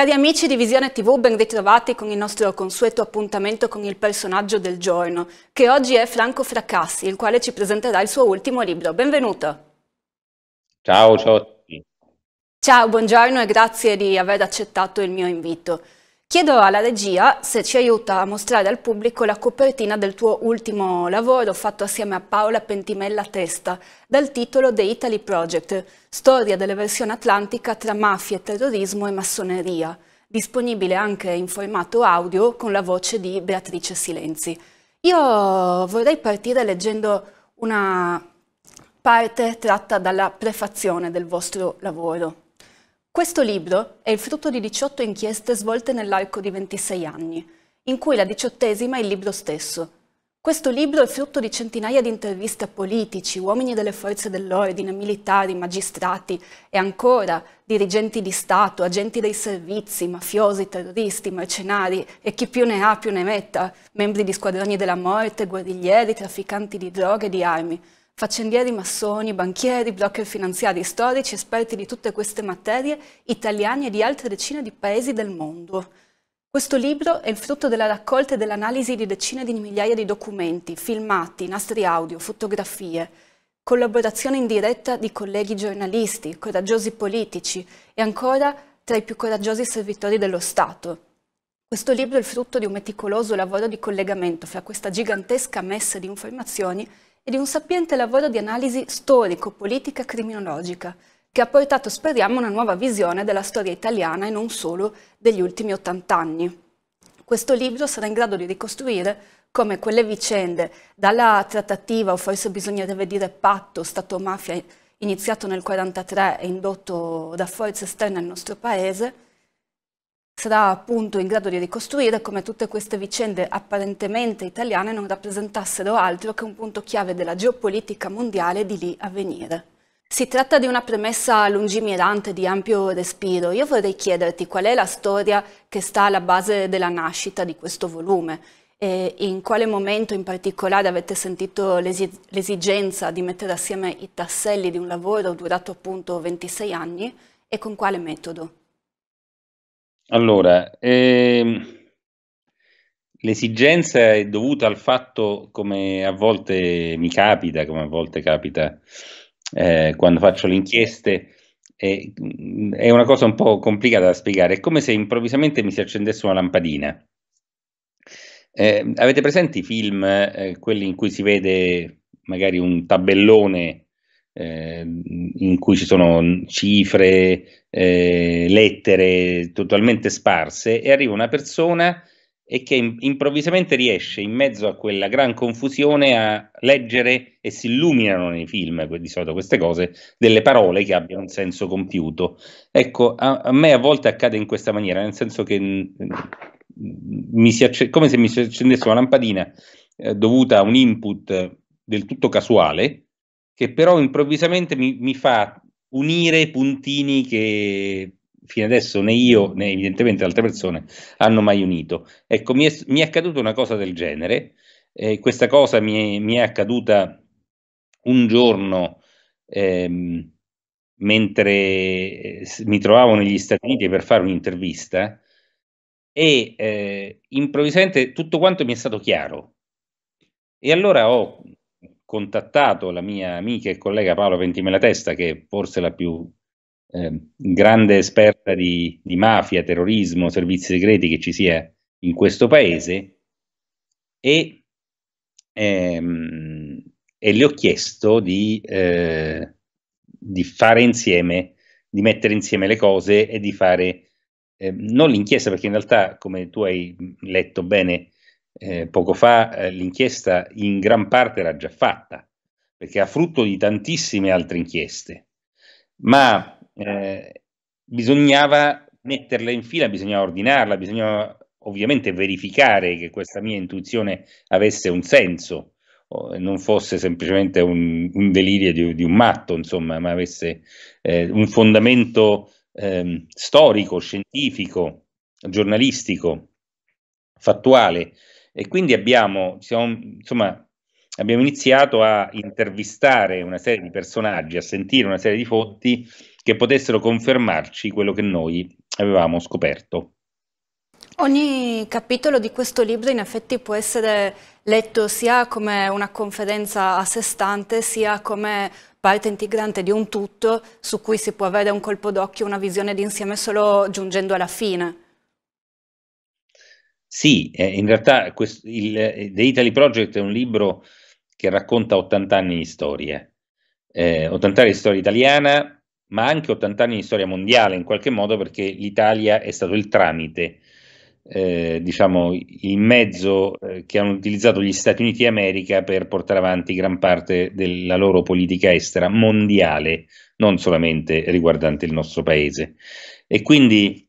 Cari amici di Visione TV, ben ritrovati con il nostro consueto appuntamento con il personaggio del giorno, che oggi è Franco Fracassi, il quale ci presenterà il suo ultimo libro. Benvenuto. Ciao, ciao a tutti. Ciao, buongiorno e grazie di aver accettato il mio invito. Chiedo alla regia se ci aiuta a mostrare al pubblico la copertina del tuo ultimo lavoro fatto assieme a Paola Pentimella Testa, dal titolo The Italy Project, storia dell'eversione atlantica tra mafia, terrorismo e massoneria, disponibile anche in formato audio con la voce di Beatrice Silenzi. Io vorrei partire leggendo una parte tratta dalla prefazione del vostro lavoro. Questo libro è il frutto di 18 inchieste svolte nell'arco di 26 anni, in cui la diciottesima è il libro stesso. Questo libro è frutto di centinaia di interviste a politici, uomini delle forze dell'ordine, militari, magistrati e ancora dirigenti di Stato, agenti dei servizi, mafiosi, terroristi, mercenari e chi più ne ha più ne metta, membri di squadroni della morte, guerriglieri, trafficanti di droghe e di armi. Faccendieri, massoni, banchieri, blocchi finanziari, storici, esperti di tutte queste materie, italiani e di altre decine di paesi del mondo. Questo libro è il frutto della raccolta e dell'analisi di decine di migliaia di documenti, filmati, nastri audio, fotografie, collaborazione in diretta di colleghi giornalisti, coraggiosi politici e ancora tra i più coraggiosi servitori dello Stato. Questo libro è il frutto di un meticoloso lavoro di collegamento fra questa gigantesca messa di informazioni e di un sapiente lavoro di analisi storico-politica criminologica, che ha portato, speriamo, una nuova visione della storia italiana e non solo degli ultimi 80 anni. Questo libro sarà in grado di ricostruire come quelle vicende, dalla trattativa, o forse bisognerebbe dire patto, Stato-mafia, iniziato nel 1943 e indotto da forze esterne al nostro paese, sarà appunto in grado di ricostruire come tutte queste vicende apparentemente italiane non rappresentassero altro che un punto chiave della geopolitica mondiale di lì a venire. Si tratta di una premessa lungimirante di ampio respiro. Io vorrei chiederti qual è la storia che sta alla base della nascita di questo volume e in quale momento in particolare avete sentito l'esigenza di mettere assieme i tasselli di un lavoro durato appunto 26 anni e con quale metodo? Allora, ehm, l'esigenza è dovuta al fatto, come a volte mi capita, come a volte capita eh, quando faccio le inchieste, eh, è una cosa un po' complicata da spiegare, è come se improvvisamente mi si accendesse una lampadina. Eh, avete presenti i film, eh, quelli in cui si vede magari un tabellone eh, in cui ci sono cifre, eh, lettere totalmente sparse e arriva una persona e che improvvisamente riesce in mezzo a quella gran confusione a leggere e si illuminano nei film di solito queste cose delle parole che abbiano un senso compiuto ecco a, a me a volte accade in questa maniera nel senso che mm, mm, mi si acc- come se mi si accendesse una lampadina eh, dovuta a un input del tutto casuale che però improvvisamente mi, mi fa unire puntini che fino adesso né io né evidentemente altre persone hanno mai unito. Ecco, mi è, mi è accaduta una cosa del genere, eh, questa cosa mi è, mi è, accaduta un giorno ehm, mentre eh, mi trovavo negli Stati Uniti per fare un'intervista e eh, improvvisamente tutto quanto mi è stato chiaro. E allora ho contattato la mia amica e collega Paola Ventimelatesta, Testa, che è forse la più eh, grande esperta di, di, mafia, terrorismo, servizi segreti che ci sia in questo paese, e, ehm, e le ho chiesto di, eh, di, fare insieme, di mettere insieme le cose e di fare, eh, non l'inchiesta, perché in realtà, come tu hai letto bene, eh, poco fa eh, l'inchiesta in gran parte era già fatta, perché è frutto di tantissime altre inchieste, ma eh, bisognava metterla in fila, bisognava ordinarla, bisognava ovviamente verificare che questa mia intuizione avesse un senso, non fosse semplicemente un, un delirio di, di, un matto, insomma, ma avesse eh, un fondamento ehm, storico, scientifico, giornalistico, fattuale. E quindi abbiamo, siamo, insomma, abbiamo iniziato a intervistare una serie di personaggi, a sentire una serie di fonti che potessero confermarci quello che noi avevamo scoperto. Ogni capitolo di questo libro in effetti può essere letto sia come una conferenza a sé stante, sia come parte integrante di un tutto su cui si può avere un colpo d'occhio, una visione d'insieme solo giungendo alla fine. Sì, eh, in realtà quest- il, eh, The Italy Project è un libro che racconta 80 anni di storie, eh, 80 anni di storia italiana, ma anche 80 anni di storia mondiale in qualche modo perché l'Italia è stato il tramite, eh, diciamo, il mezzo eh, che hanno utilizzato gli Stati Uniti d'America per portare avanti gran parte della loro politica estera mondiale, non solamente riguardante il nostro paese. E quindi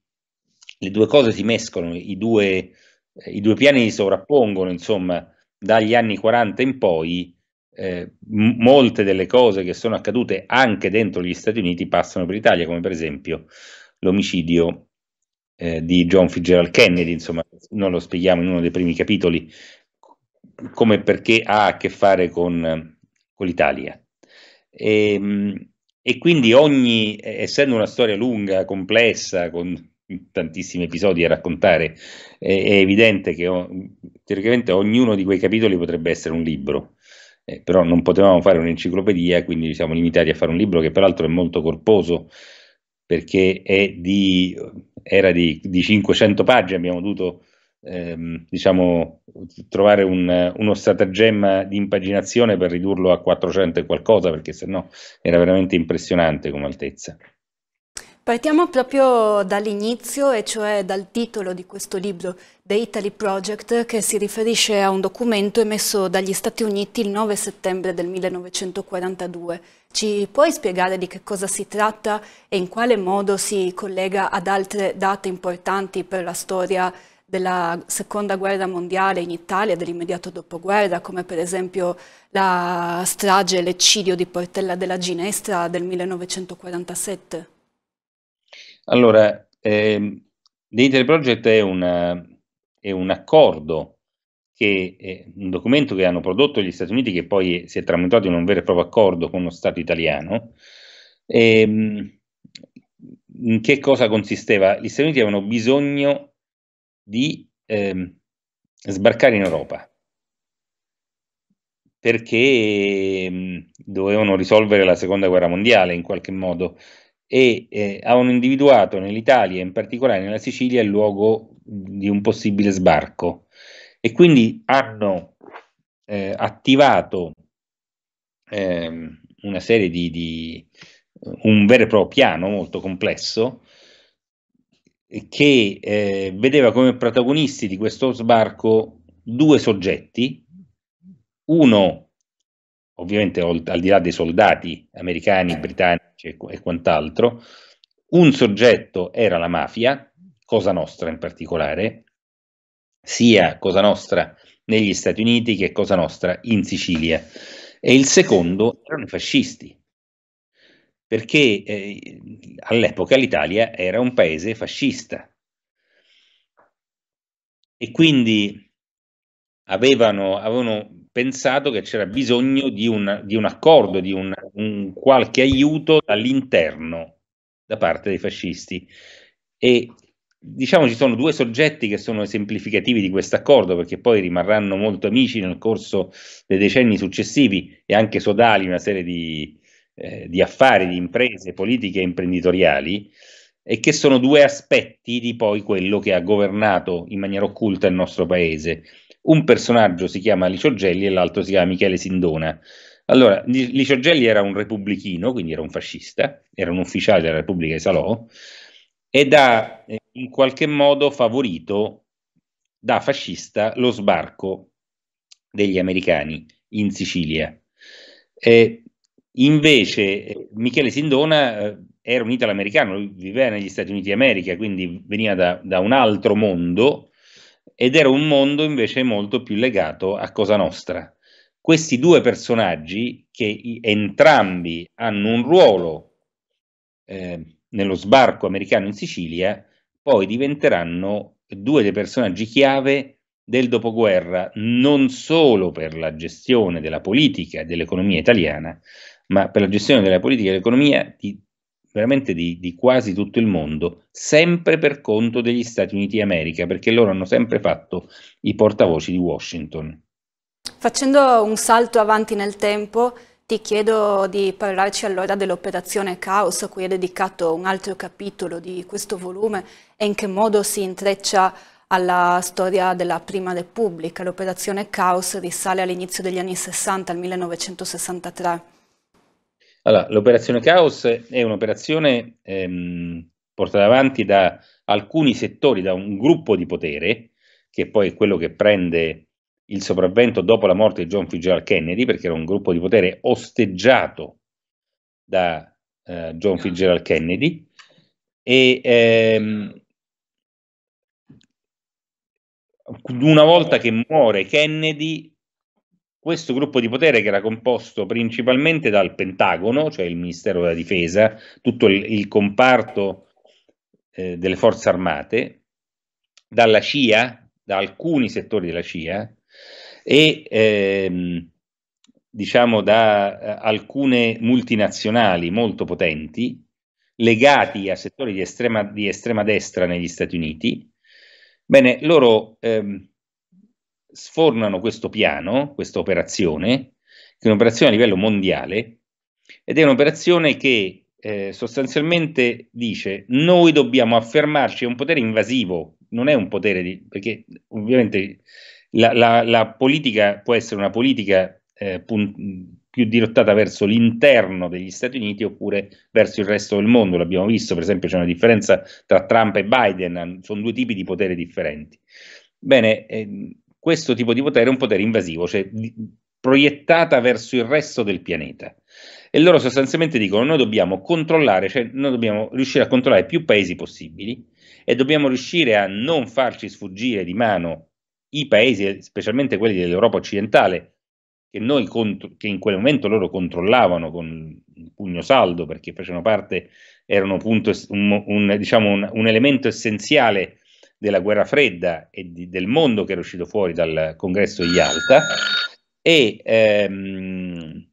le due cose si mescolano, i due eh, i due piani si sovrappongono, insomma, dagli anni 40 in poi eh, molte delle cose che sono accadute anche dentro gli Stati Uniti passano per l'Italia, come per esempio l'omicidio eh, di John Fitzgerald Kennedy, insomma, non lo spieghiamo in uno dei primi capitoli, come perché ha a che fare con, con l'Italia. E, ehm, e, quindi ogni, essendo una storia lunga, complessa, con tantissimi episodi a raccontare, è, è evidente che teoricamente ognuno di quei capitoli potrebbe essere un libro. Eh, però non potevamo fare un'enciclopedia, quindi ci siamo limitati a fare un libro che peraltro è molto corposo, perché di, era di, di, 500 pagine, abbiamo dovuto ehm, diciamo, trovare un, uno stratagemma di impaginazione per ridurlo a 400 e qualcosa, perché sennò era veramente impressionante come altezza. Partiamo proprio dall'inizio, e cioè dal titolo di questo libro, The Italy Project, che si riferisce a un documento emesso dagli Stati Uniti il 9 settembre del 1942. Ci puoi spiegare di che cosa si tratta e in quale modo si collega ad altre date importanti per la storia della seconda guerra mondiale in Italia, dell'immediato dopoguerra, come per esempio la strage e l'eccidio di Portella della Ginestra del 1947? Allora, ehm, Data Project è, una, è un accordo che è eh, un documento che hanno prodotto gli Stati Uniti che poi si è tramutato in un vero e proprio accordo con lo Stato italiano. E, ehm, in che cosa consisteva? Gli Stati Uniti avevano bisogno di eh, sbarcare in Europa perché ehm, dovevano risolvere la seconda guerra mondiale in qualche modo e eh, avevano individuato nell'Italia, in particolare nella Sicilia, il luogo di un possibile sbarco e quindi hanno eh, attivato eh, una serie di, di, un vero e proprio piano molto complesso che eh, vedeva come protagonisti di questo sbarco due soggetti, uno ovviamente al di là dei soldati americani, eh. britannici e, quant'altro, un soggetto era la mafia, Cosa Nostra in particolare, sia Cosa Nostra negli Stati Uniti che Cosa Nostra in Sicilia, e il secondo erano i fascisti, perché eh, all'epoca l'Italia era un paese fascista e quindi avevano, avevano pensato che c'era bisogno di un, di un accordo, di un, un, qualche aiuto dall'interno da parte dei fascisti. E diciamo ci sono due soggetti che sono esemplificativi di questo accordo, perché poi rimarranno molto amici nel corso dei decenni successivi e anche sodali una serie di, eh, di affari, di imprese politiche e imprenditoriali e che sono due aspetti di poi quello che ha governato in maniera occulta il nostro paese un personaggio si chiama Licio Gelli e l'altro si chiama Michele Sindona. Allora, Licio Gelli era un repubblichino, quindi era un fascista, era un ufficiale della Repubblica di Salò ed ha eh, in qualche modo favorito da fascista lo sbarco degli americani in Sicilia. E invece eh, Michele Sindona eh, era un italo-americano, viveva negli Stati Uniti d'America, quindi veniva da, da un altro mondo ed era un mondo invece molto più legato a Cosa Nostra. Questi due personaggi, che entrambi hanno un ruolo eh, nello sbarco americano in Sicilia, poi diventeranno due dei personaggi chiave del dopoguerra, non solo per la gestione della politica e dell'economia italiana, ma per la gestione della politica e dell'economia di veramente di, di, quasi tutto il mondo, sempre per conto degli Stati Uniti d'America, perché loro hanno sempre fatto i portavoci di Washington. Facendo un salto avanti nel tempo, ti chiedo di parlarci allora dell'operazione Caos, a cui è dedicato un altro capitolo di questo volume, e in che modo si intreccia alla storia della Prima Repubblica. L'operazione Caos risale all'inizio degli anni 60, al 1963. Allora, l'operazione Caos è un'operazione ehm, portata avanti da alcuni settori, da un gruppo di potere, che poi è quello che prende il sopravvento dopo la morte di John Fitzgerald Kennedy, perché era un gruppo di potere osteggiato da eh, John Fitzgerald Kennedy, e ehm, una volta che muore Kennedy questo gruppo di potere che era composto principalmente dal Pentagono, cioè il Ministero della Difesa, tutto il, il comparto eh, delle forze armate, dalla CIA, da alcuni settori della CIA e ehm, diciamo da eh, alcune multinazionali molto potenti legati a settori di estrema, di estrema destra negli Stati Uniti. Bene, loro ehm, sfornano questo piano, questa operazione, che è un'operazione a livello mondiale, ed è un'operazione che eh, sostanzialmente dice noi dobbiamo affermarci, è un potere invasivo, non è un potere di, perché ovviamente la, la, la politica può essere una politica eh, punt- più dirottata verso l'interno degli Stati Uniti oppure verso il resto del mondo. L'abbiamo visto, per esempio, c'è una differenza tra Trump e Biden, sono due tipi di potere differenti. Bene, eh, questo tipo di potere è un potere invasivo, cioè di, proiettata verso il resto del pianeta. E loro sostanzialmente dicono noi dobbiamo controllare, cioè noi dobbiamo riuscire a controllare più paesi possibili e dobbiamo riuscire a non farci sfuggire di mano i paesi, specialmente quelli dell'Europa occidentale, che, noi contro- che in quel momento loro controllavano con il pugno saldo perché facevano parte, erano appunto un, un, diciamo un, un elemento essenziale della guerra fredda e di, del mondo che era uscito fuori dal congresso di Yalta e, ehm,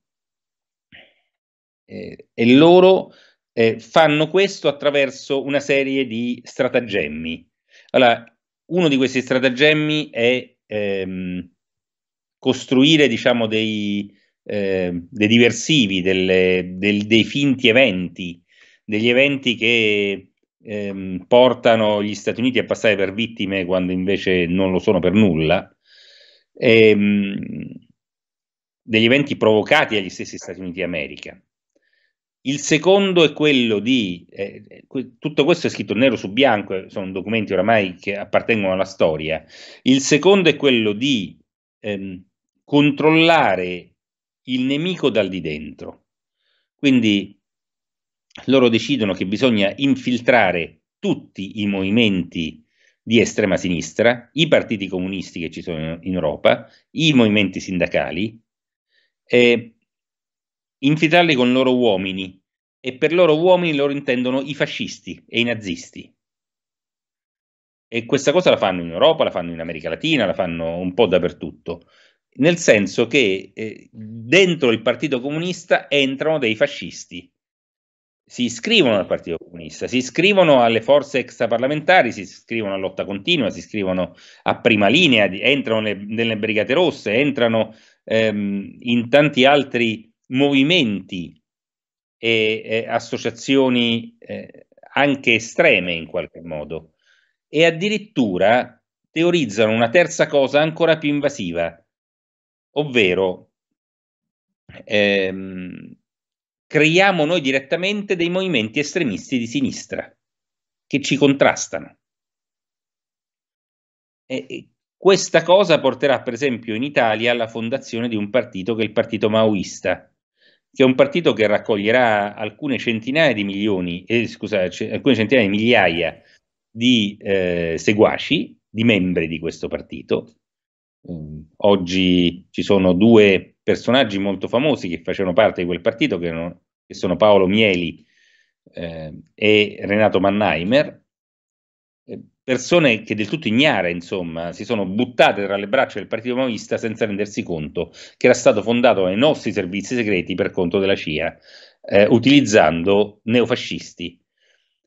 eh, e loro eh, fanno questo attraverso una serie di stratagemmi. Allora, uno di questi stratagemmi è ehm, costruire diciamo, dei, eh, dei diversivi, delle, del, dei finti eventi, degli eventi che ehm, portano gli Stati Uniti a passare per vittime quando invece non lo sono per nulla, ehm, degli eventi provocati dagli stessi Stati Uniti d'America. Il secondo è quello di, eh, eh tutto questo è scritto nero su bianco, eh, sono documenti oramai che appartengono alla storia, il secondo è quello di ehm, controllare il nemico dal di dentro. Quindi loro decidono che bisogna infiltrare tutti i movimenti di estrema sinistra, i partiti comunisti che ci sono in Europa, i movimenti sindacali, e infiltrarli con loro uomini e per loro uomini loro intendono i fascisti e i nazisti. E questa cosa la fanno in Europa, la fanno in America Latina, la fanno un po' dappertutto, nel senso che eh, dentro il Partito Comunista entrano dei fascisti si iscrivono al Partito Comunista, si iscrivono alle forze extraparlamentari, si iscrivono a lotta continua, si iscrivono a prima linea, entrano nelle, nelle Brigate Rosse, entrano ehm, in tanti altri movimenti e, e associazioni eh, anche estreme in qualche modo e addirittura teorizzano una terza cosa ancora più invasiva, ovvero ehm, creiamo noi direttamente dei movimenti estremisti di sinistra che ci contrastano. E questa cosa porterà, per esempio, in Italia alla fondazione di un partito che è il partito maoista, che è un partito che raccoglierà alcune centinaia di milioni, eh, scusate, alcune centinaia di migliaia di eh, seguaci, di membri di questo partito. Um, oggi ci sono due personaggi molto famosi che facevano parte di quel partito, che, erano, che sono Paolo Mieli eh, e Renato Mannheimer, eh, persone che del tutto ignare, insomma, si sono buttate tra le braccia del partito maoista senza rendersi conto che era stato fondato dai nostri servizi segreti per conto della CIA, eh, utilizzando neofascisti.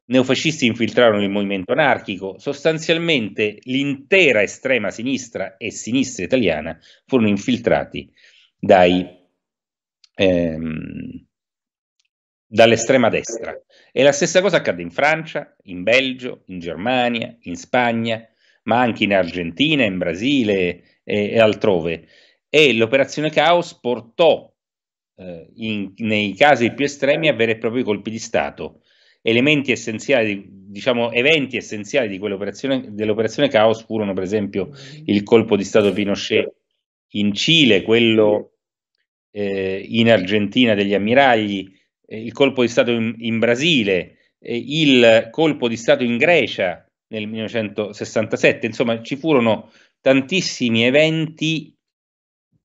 Neofascisti infiltrarono il movimento anarchico, sostanzialmente l'intera estrema sinistra e sinistra italiana furono infiltrati dai, ehm, dall'estrema destra. E la stessa cosa accadde in Francia, in Belgio, in Germania, in Spagna, ma anche in Argentina, in Brasile e, e altrove. E l'operazione Caos portò eh, in, nei casi più estremi a veri e propri colpi di Stato. Elementi essenziali, diciamo eventi essenziali di dell'operazione Caos furono per esempio il colpo di Stato Pinochet in Cile, quello eh, in Argentina degli ammiragli, eh, il colpo di Stato in, in Brasile, eh, il colpo di Stato in Grecia nel 1967, insomma ci furono tantissimi eventi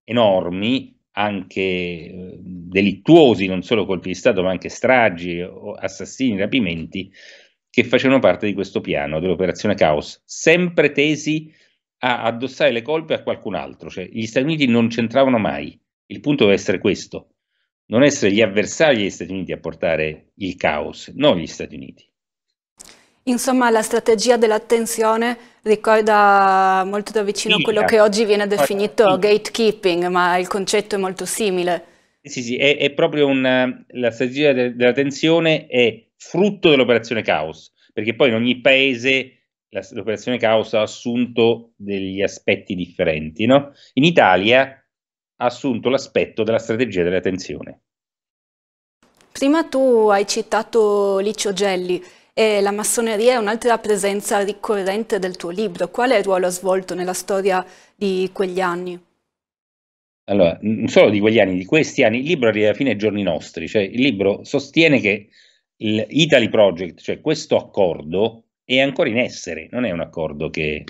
enormi, anche eh, delittuosi, non solo colpi di Stato, ma anche stragi, assassini, rapimenti, che facevano parte di questo piano dell'operazione Caos, sempre tesi a a addossare le colpe a qualcun altro, cioè gli Stati Uniti non c'entravano mai, il punto deve essere questo, non essere gli avversari degli Stati Uniti a portare il caos, non gli Stati Uniti. Insomma, la strategia dell'attenzione ricorda molto da vicino sì, quello che oggi viene definito sì. gatekeeping, ma il concetto è molto simile. Sì, sì, è, è proprio una, la strategia de, della è frutto dell'operazione caos, perché poi in ogni paese l'operazione causa ha assunto degli aspetti differenti. No? In Italia ha assunto l'aspetto della strategia della tensione. Prima tu hai citato Licio Gelli e la massoneria è un'altra presenza ricorrente del tuo libro. Qual è il ruolo svolto nella storia di quegli anni? Allora, non solo di quegli anni, di questi anni, il libro arriva a fine giorni nostri, cioè il libro sostiene che l'Italy Project, cioè questo accordo, è ancora in essere, non è un accordo che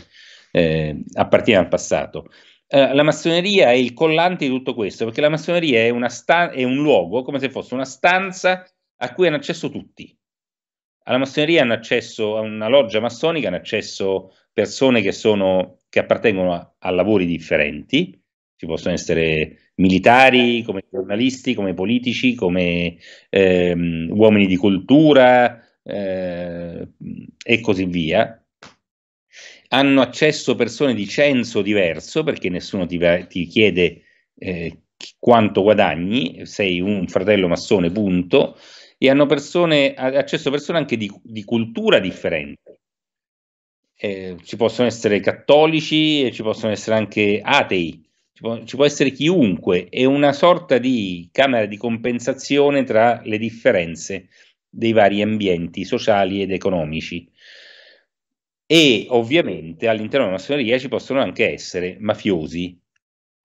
eh, appartiene al passato. Eh, la massoneria è il collante di tutto questo, perché la massoneria è, sta- è un luogo come se fosse una stanza a cui hanno accesso tutti. Alla massoneria hanno accesso, a una loggia massonica hanno accesso persone che, sono, che appartengono a, a, lavori differenti, ci possono essere militari, come giornalisti, come politici, come ehm, uomini di cultura, eh, e così via. Hanno accesso persone di censo diverso perché nessuno ti, ti chiede eh, quanto guadagni, sei un fratello massone, punto, e hanno persone, accesso persone anche di, di cultura differente. Eh, ci possono essere cattolici, ci possono essere anche atei, ci può, ci può, essere chiunque, è una sorta di camera di compensazione tra le differenze dei vari ambienti sociali ed economici. E ovviamente all'interno della massoneria ci possono anche essere mafiosi,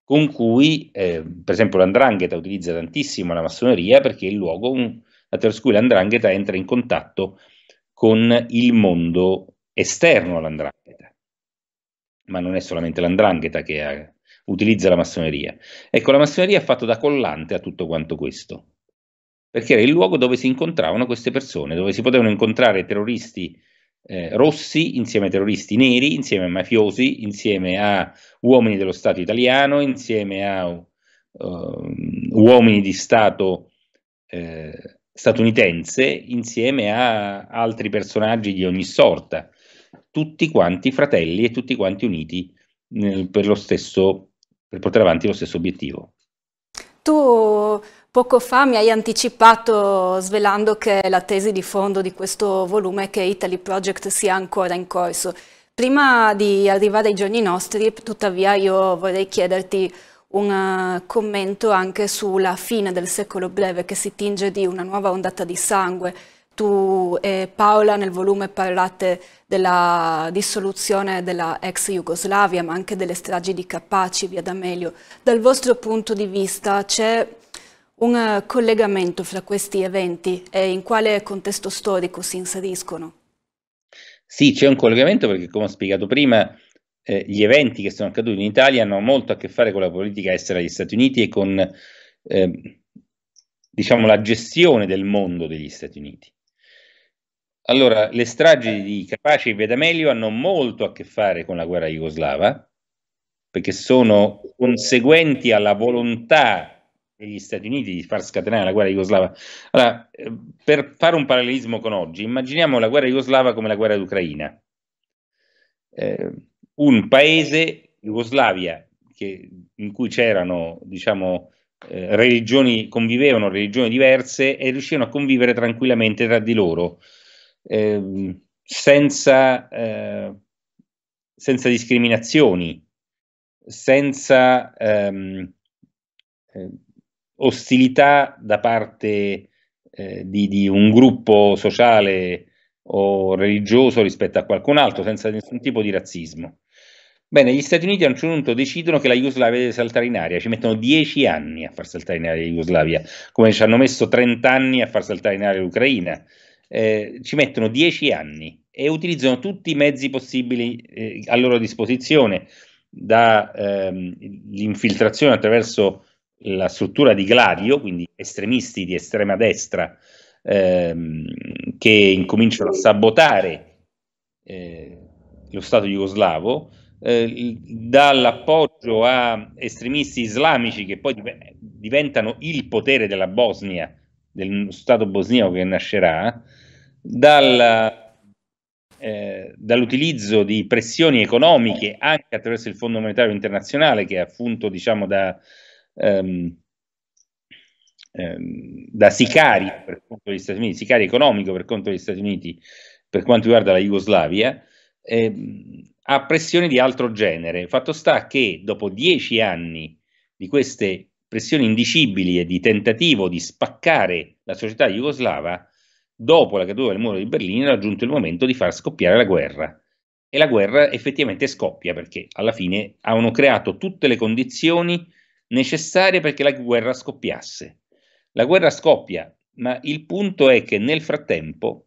con cui eh, per esempio l'andrangheta utilizza tantissimo la massoneria perché è il luogo attraverso cui l'andrangheta entra in contatto con il mondo esterno all'andrangheta. Ma non è solamente l'andrangheta che ha, eh, utilizza la massoneria. Ecco, la massoneria ha fatto da collante a tutto quanto questo perché era il luogo dove si incontravano queste persone, dove si potevano incontrare terroristi eh, rossi insieme a terroristi neri, insieme a mafiosi, insieme a uomini dello Stato italiano, insieme a uh, uomini di Stato eh, statunitense, insieme a altri personaggi di ogni sorta, tutti quanti fratelli e tutti quanti uniti nel, per, stesso, per portare avanti lo stesso obiettivo. Tu Poco fa mi hai anticipato svelando che la tesi di fondo di questo volume è che Italy Project sia ancora in corso. Prima di arrivare ai giorni nostri, tuttavia, io vorrei chiederti un eh, commento anche sulla fine del secolo breve che si tinge di una nuova ondata di sangue. Tu e Paola nel volume parlate della dissoluzione della ex Jugoslavia, ma anche delle stragi di Capaci, via D'Amelio. Dal vostro punto di vista c'è un eh, collegamento fra questi eventi e in quale contesto storico si inseriscono? Sì, c'è un collegamento perché, come ho spiegato prima, eh, gli eventi che sono accaduti in Italia hanno molto a che fare con la politica estera degli Stati Uniti e con eh, diciamo, la gestione del mondo degli Stati Uniti. Allora, le stragi di Capace e Vedamelio hanno molto a che fare con la guerra jugoslava, perché sono conseguenti alla volontà degli Stati Uniti di far scatenare la guerra jugoslava. Allora, eh, per fare un parallelismo con oggi, immaginiamo la guerra jugoslava come la guerra d'Ucraina. Eh, un paese, Jugoslavia, che, in cui c'erano, diciamo, eh, religioni, convivevano religioni diverse e riuscivano a convivere tranquillamente tra di loro, ehm, eh, senza, senza, discriminazioni, senza... Ehm, eh, ostilità da parte eh, di, di, un gruppo sociale o religioso rispetto a qualcun altro, senza nessun tipo di razzismo. Bene, gli Stati Uniti a un certo punto decidono che la Jugoslavia deve saltare in aria, ci mettono 10 anni a far saltare in aria la Jugoslavia, come ci hanno messo 30 anni a far saltare in aria l'Ucraina, eh, ci mettono 10 anni e utilizzano tutti i mezzi possibili eh, a loro disposizione, dall'infiltrazione ehm, attraverso la struttura di Gladio, quindi estremisti di estrema destra ehm, che incominciano a sabotare eh, lo Stato jugoslavo, eh, dall'appoggio a estremisti islamici che poi diventano il potere della Bosnia, dello Stato bosniaco che nascerà, dalla, eh, dall'utilizzo di pressioni economiche anche attraverso il Fondo Monetario Internazionale che è appunto diciamo da ehm, ehm, da sicario per conto degli Stati Uniti, sicario economico per conto degli Stati Uniti per quanto riguarda la Jugoslavia, ehm, a pressioni di altro genere. Fatto sta che dopo dieci anni di queste pressioni indicibili e di tentativo di spaccare la società jugoslava, dopo la caduta del muro di Berlino è giunto il momento di far scoppiare la guerra. E la guerra effettivamente scoppia perché alla fine hanno creato tutte le condizioni necessarie perché la guerra scoppiasse. La guerra scoppia, ma il punto è che nel frattempo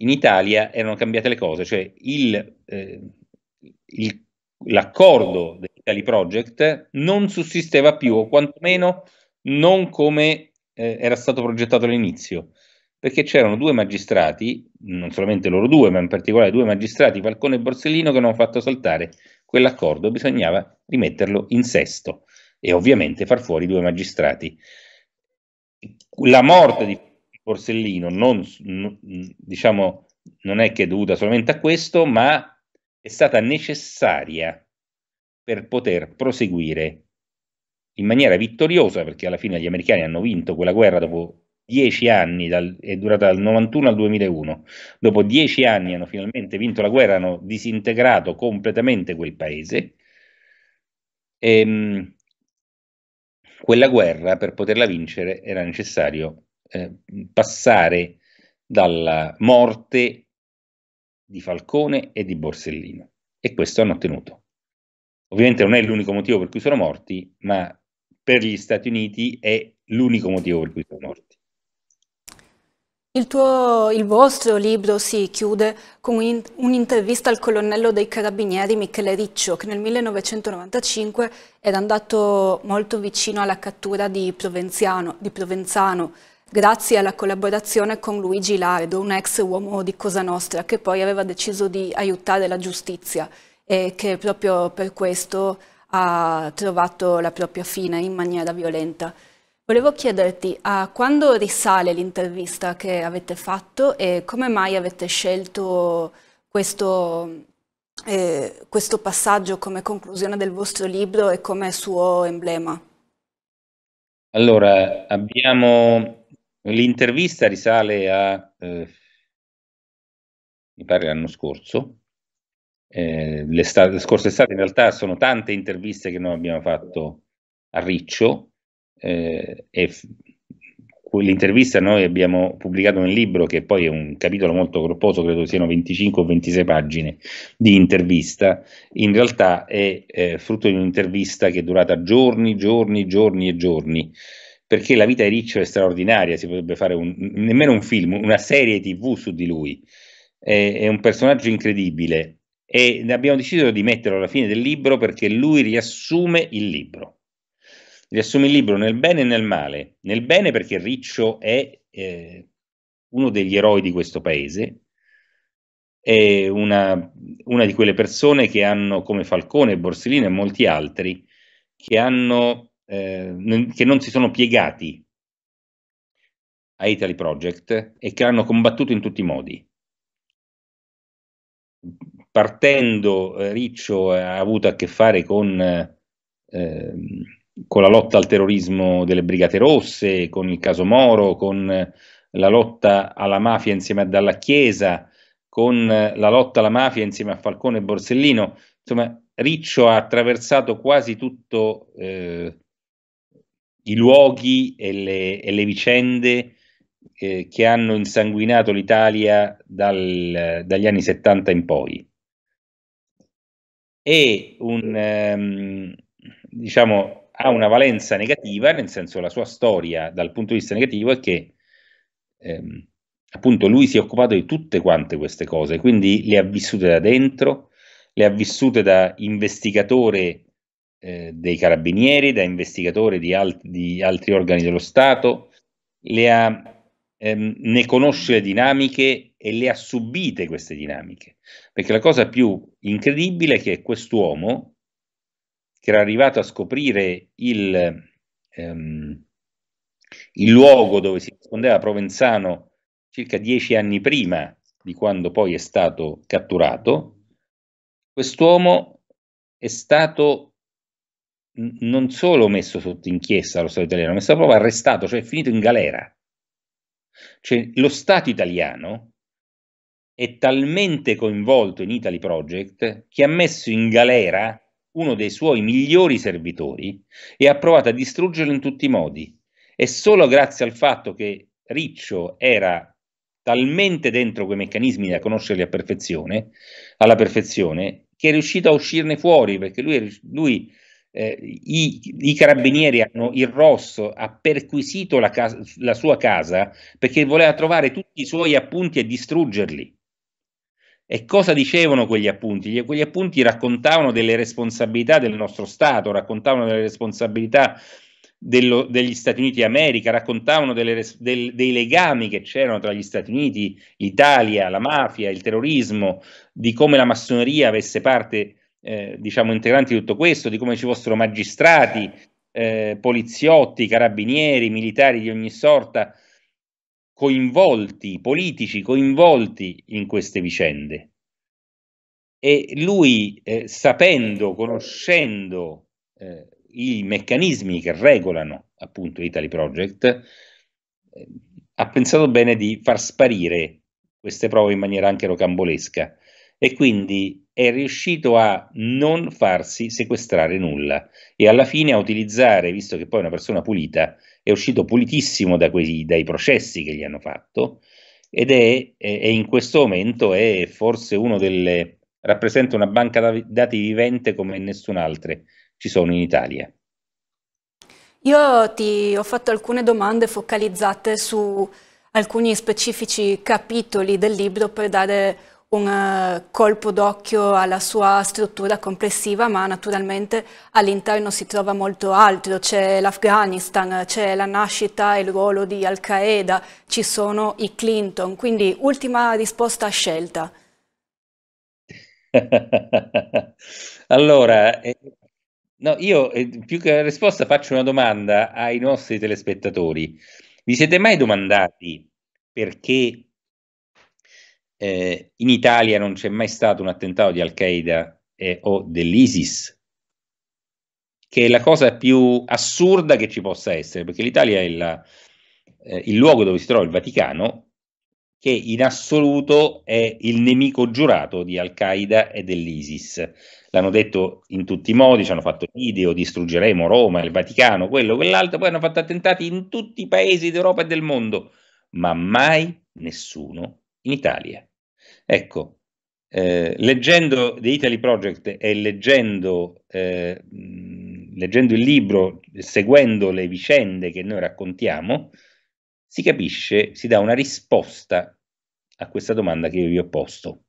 in Italia erano cambiate le cose, cioè il, eh, il, l'accordo dell'Italy Project non sussisteva più, o quantomeno non come eh, era stato progettato all'inizio, perché c'erano due magistrati, non solamente loro due, ma in particolare due magistrati, Falcone e Borsellino, che hanno fatto saltare quell'accordo bisognava rimetterlo in sesto e ovviamente far fuori due magistrati. La morte di Borsellino non, diciamo, non è che è dovuta solamente a questo, ma è stata necessaria per poter proseguire in maniera vittoriosa, perché alla fine gli americani hanno vinto quella guerra dopo dieci anni, dal, è durata dal 91 al 2001, dopo dieci anni hanno finalmente vinto la guerra, hanno disintegrato completamente quel paese. E, ehm, quella guerra, per poterla vincere, era necessario eh, passare dalla morte di Falcone e di Borsellino. E questo hanno ottenuto. Ovviamente non è l'unico motivo per cui sono morti, ma per gli Stati Uniti è l'unico motivo per cui sono morti. Il, tuo, il, vostro libro si chiude con un'intervista al colonnello dei carabinieri Michele Riccio, che nel 1995 era andato molto vicino alla cattura di di Provenzano grazie alla collaborazione con Luigi Lardo, un ex uomo di Cosa Nostra, che poi aveva deciso di aiutare la giustizia e che proprio per questo ha trovato la propria fine in maniera violenta. Volevo chiederti a quando risale l'intervista che avete fatto e come mai avete scelto questo, eh, questo passaggio come conclusione del vostro libro e come suo emblema? Allora, abbiamo l'intervista risale a eh, mi pare l'anno scorso. Eh, l'estate, la estate in realtà sono tante interviste che noi abbiamo fatto a Riccio eh, e quell'intervista noi abbiamo pubblicato nel libro, che poi è un capitolo molto corposo, credo siano 25 o 26 pagine di intervista, in realtà è eh, frutto di un'intervista che è durata giorni, giorni, giorni e giorni, perché la vita di Riccio è straordinaria, si potrebbe fare un, nemmeno un film, una serie tv su di lui, è, è un personaggio incredibile e abbiamo deciso di metterlo alla fine del libro perché lui riassume il libro riassume il libro nel bene e nel male. Nel bene perché Riccio è eh, uno degli eroi di questo paese, è una, una, di quelle persone che hanno, come Falcone, Borsellino e molti altri, che, hanno, eh, che non si sono piegati a Italy Project e che hanno combattuto in tutti i modi partendo eh, Riccio ha avuto a che fare con eh, ehm, con la lotta al terrorismo delle Brigate Rosse, con il caso Moro, con la lotta alla mafia insieme a Dalla Chiesa, con la lotta alla mafia insieme a Falcone e Borsellino. Insomma, Riccio ha attraversato quasi tutto eh, i luoghi e le, e le vicende eh, che hanno insanguinato l'Italia dal, dagli anni 70 in poi. E un, ehm, diciamo, ha una valenza negativa, nel senso la sua storia dal punto di vista negativo è che ehm, appunto lui si è occupato di tutte quante queste cose, quindi le ha vissute da dentro, le ha vissute da investigatore eh, dei carabinieri, da investigatore di, alt- di, altri organi dello Stato, ha, ehm, ne conosce le dinamiche e le ha subite queste dinamiche. Perché la cosa più incredibile è che quest'uomo, che era arrivato a scoprire il, ehm, il luogo dove si nascondeva Provenzano circa dieci anni prima di quando poi è stato catturato, quest'uomo è stato non solo messo sotto inchiesta lo Stato italiano, ma è stato proprio arrestato, cioè è finito in galera. Cioè, lo Stato italiano è talmente coinvolto in Italy Project che ha messo in galera uno dei suoi migliori servitori, e ha provato a distruggerlo in tutti i modi. E solo grazie al fatto che Riccio era talmente dentro quei meccanismi da conoscerli a perfezione, alla perfezione, che è riuscito a uscirne fuori, perché lui, lui eh, i, i, carabinieri hanno, il Rosso ha perquisito la, casa, la sua casa perché voleva trovare tutti i suoi appunti e distruggerli. E cosa dicevano quegli appunti? Quegli appunti raccontavano delle responsabilità del nostro Stato, raccontavano delle responsabilità dello, degli Stati Uniti d'America, raccontavano delle, del, dei legami che c'erano tra gli Stati Uniti, l'Italia, la mafia, il terrorismo, di come la massoneria avesse parte, eh, diciamo, integrante di tutto questo, di come ci fossero magistrati, eh, poliziotti, carabinieri, militari di ogni sorta coinvolti, politici coinvolti in queste vicende. E lui, eh, sapendo, conoscendo eh, i meccanismi che regolano appunto Italy Project, eh, ha pensato bene di far sparire queste prove in maniera anche rocambolesca e quindi è riuscito a non farsi sequestrare nulla e alla fine a utilizzare, visto che poi è una persona pulita, è uscito pulitissimo da quei, dai processi che gli hanno fatto ed è, è, in questo momento è forse uno delle, rappresenta una banca dati vivente come nessun'altra ci sono in Italia. Io ti ho fatto alcune domande focalizzate su alcuni specifici capitoli del libro per dare un eh, colpo d'occhio alla sua struttura complessiva, ma naturalmente all'interno si trova molto altro, c'è l'Afghanistan, c'è la nascita e il ruolo di Al-Qaeda, ci sono i Clinton, quindi ultima risposta a scelta. allora, eh, no, io eh, più che una risposta faccio una domanda ai nostri telespettatori. Vi siete mai domandati perché eh, in Italia non c'è mai stato un attentato di Al-Qaeda eh, o dell'ISIS, che è la cosa più assurda che ci possa essere, perché l'Italia è il, eh, il luogo dove si trova il Vaticano, che in assoluto è il nemico giurato di Al-Qaeda e dell'ISIS. L'hanno detto in tutti i modi, ci hanno fatto video, distruggeremo Roma, il Vaticano, quello, quell'altro, poi hanno fatto attentati in tutti i paesi d'Europa e del mondo, ma mai nessuno in Italia. Ecco, eh, leggendo The Italy Project e leggendo, eh, leggendo, il libro, seguendo le vicende che noi raccontiamo, si capisce, si dà una risposta a questa domanda che io vi ho posto.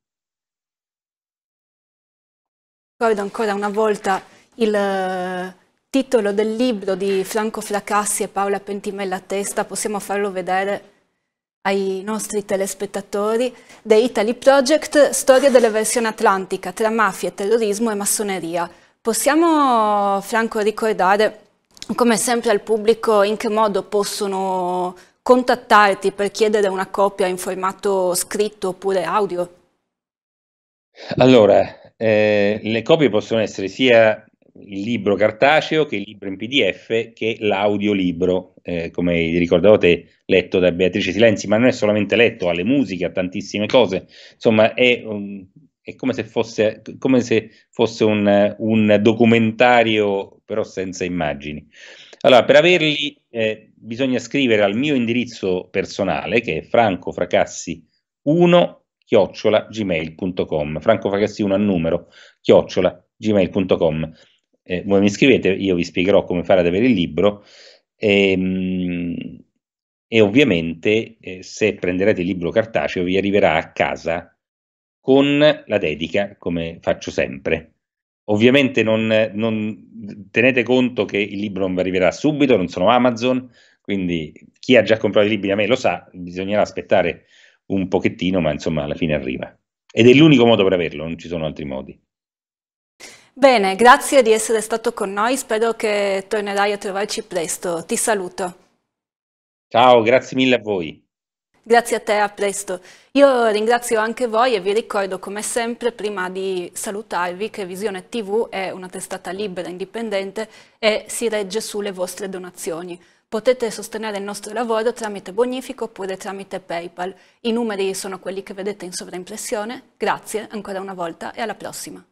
Ricordo ancora una volta il eh, titolo del libro di Franco Fracassi e Paola Pentimella Testa, possiamo farlo vedere ai nostri telespettatori The Italy Project, storia della versione atlantica tra mafia, terrorismo e massoneria. Possiamo, Franco, ricordare come sempre al pubblico in che modo possono contattarti per chiedere una copia in formato scritto oppure audio? Allora, eh, le copie possono essere sia il libro cartaceo, che il libro in PDF, che l'audiolibro, eh, come ricordavo te, letto da Beatrice Silenzi, ma non è solamente letto, ha le musiche, ha tantissime cose, insomma è, um, è come se fosse, come se fosse un, un, documentario però senza immagini. Allora, per averli eh, bisogna scrivere al mio indirizzo personale, che è francofracassi1 chiocciola gmail.com francofracassi1 a numero chiocciola gmail.com eh, voi mi scrivete, io vi spiegherò come fare ad avere il libro e, ehm, e ovviamente eh, se prenderete il libro cartaceo vi arriverà a casa con la dedica, come faccio sempre. Ovviamente non, non, tenete conto che il libro non vi arriverà subito, non sono Amazon, quindi chi ha già comprato i libri a me lo sa, bisognerà aspettare un pochettino, ma insomma alla fine arriva. Ed è l'unico modo per averlo, non ci sono altri modi. Bene, grazie di essere stato con noi, spero che tornerai a trovarci presto. Ti saluto. Ciao, grazie mille a voi. Grazie a te, a presto. Io ringrazio anche voi e vi ricordo come sempre, prima di salutarvi, che Visione TV è una testata libera, indipendente e si regge sulle vostre donazioni. Potete sostenere il nostro lavoro tramite Bonifico oppure tramite PayPal. I numeri sono quelli che vedete in sovraimpressione. Grazie ancora una volta e alla prossima.